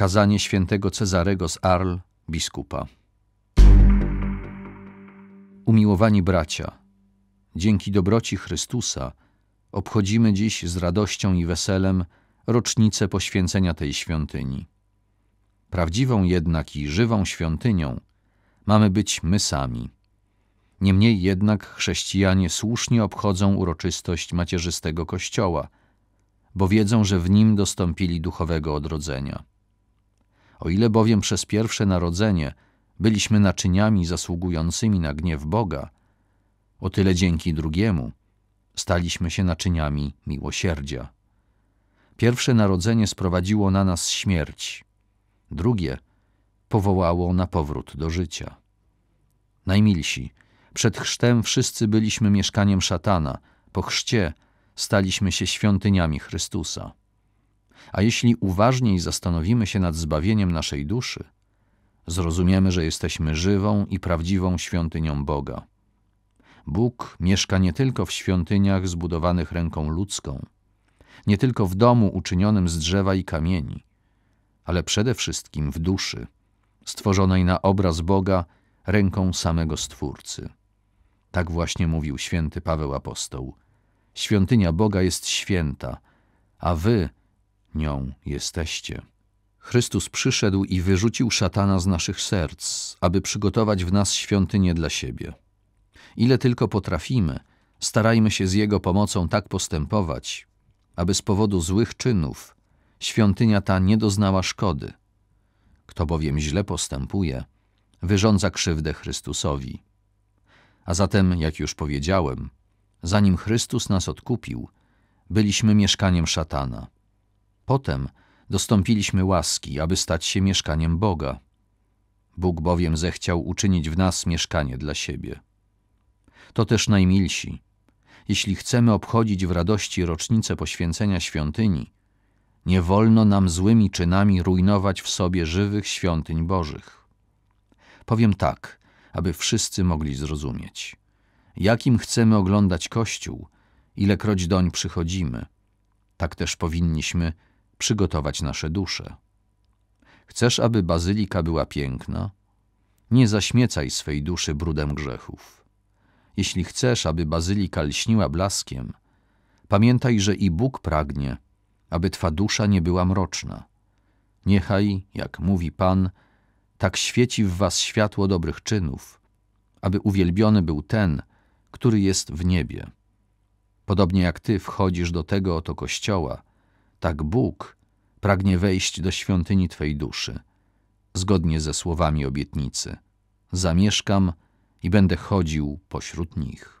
Kazanie świętego Cezarego z Arl, biskupa. Umiłowani bracia, dzięki dobroci Chrystusa obchodzimy dziś z radością i weselem rocznicę poświęcenia tej świątyni. Prawdziwą jednak i żywą świątynią mamy być my sami. Niemniej jednak chrześcijanie słusznie obchodzą uroczystość macierzystego Kościoła, bo wiedzą, że w nim dostąpili duchowego odrodzenia. O ile bowiem przez pierwsze narodzenie byliśmy naczyniami zasługującymi na gniew Boga, o tyle dzięki drugiemu staliśmy się naczyniami miłosierdzia. Pierwsze narodzenie sprowadziło na nas śmierć, drugie powołało na powrót do życia. Najmilsi, przed chrztem wszyscy byliśmy mieszkaniem szatana, po chrzcie staliśmy się świątyniami Chrystusa. A jeśli uważniej zastanowimy się nad zbawieniem naszej duszy, zrozumiemy, że jesteśmy żywą i prawdziwą świątynią Boga. Bóg mieszka nie tylko w świątyniach zbudowanych ręką ludzką, nie tylko w domu uczynionym z drzewa i kamieni, ale przede wszystkim w duszy, stworzonej na obraz Boga ręką samego Stwórcy. Tak właśnie mówił święty Paweł Apostoł. Świątynia Boga jest święta, a wy nią jesteście. Chrystus przyszedł i wyrzucił szatana z naszych serc, aby przygotować w nas świątynię dla siebie. Ile tylko potrafimy, starajmy się z Jego pomocą tak postępować, aby z powodu złych czynów świątynia ta nie doznała szkody. Kto bowiem źle postępuje, wyrządza krzywdę Chrystusowi. A zatem, jak już powiedziałem, zanim Chrystus nas odkupił, byliśmy mieszkaniem szatana – Potem dostąpiliśmy łaski, aby stać się mieszkaniem Boga. Bóg bowiem zechciał uczynić w nas mieszkanie dla siebie. To też najmilsi. Jeśli chcemy obchodzić w radości rocznicę poświęcenia świątyni, nie wolno nam złymi czynami rujnować w sobie żywych świątyń Bożych. Powiem tak, aby wszyscy mogli zrozumieć. Jakim chcemy oglądać Kościół, ilekroć doń przychodzimy, tak też powinniśmy przygotować nasze dusze. Chcesz, aby bazylika była piękna? Nie zaśmiecaj swej duszy brudem grzechów. Jeśli chcesz, aby bazylika lśniła blaskiem, pamiętaj, że i Bóg pragnie, aby twa dusza nie była mroczna. Niechaj, jak mówi Pan, tak świeci w was światło dobrych czynów, aby uwielbiony był ten, który jest w niebie. Podobnie jak ty wchodzisz do tego oto kościoła, tak Bóg pragnie wejść do świątyni Twej duszy, zgodnie ze słowami obietnicy. Zamieszkam i będę chodził pośród nich.